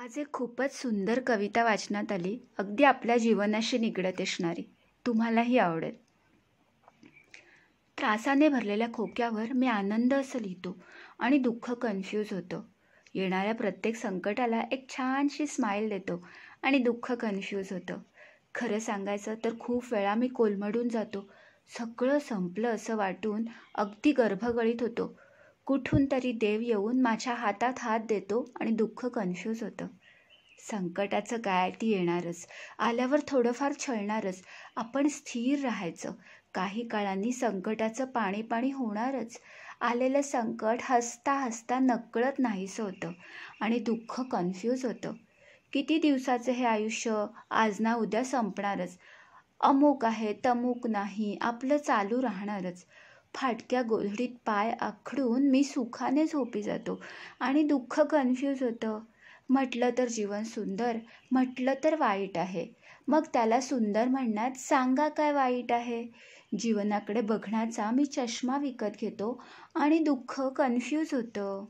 आज एक खूपच सुंदर कविता वाचनात आली अगदी आपल्या जीवनाशी निगडत असणारी तुम्हालाही आवडेल त्रासाने भरलेल्या खोक्यावर मी आनंद असं लिहितो आणि दुःख कन्फ्यूज होतं येणाऱ्या प्रत्येक संकटाला एक छानशी स्माईल देतो आणि दुःख कन्फ्यूज होतं खरं सांगायचं तर खूप वेळा मी कोलमडून जातो सगळं संपलं असं वाटून अगदी गर्भगळीत होतो कुठून तरी देव येऊन माझ्या हातात हात देतो आणि दुःख कन्फ्यूज होतं संकटाचं काय ती येणारच आल्यावर थोडंफार छळणारच आपण स्थिर राहायचं काही काळांनी संकटाचं पाणी पाणी होणारच आलेलं संकट हसता हसता नकळत नाहीसं होतं आणि दुःख कन्फ्यूज होतं किती दिवसाचं हे आयुष्य आज ना उद्या संपणारच अमुक आहे तमुक नाही आपलं चालू राहणारच फाटक्या गोधडीत पाय आखडून मी सुखाने झोपी जातो आणि दुःख कन्फ्यूज होतं म्हटलं तर जीवन सुंदर म्हटलं तर वाईट आहे मग त्याला सुंदर म्हणण्यात सांगा काय वाईट आहे जीवनाकडे बघण्याचा मी चष्मा विकत घेतो आणि दुःख कन्फ्यूज होतं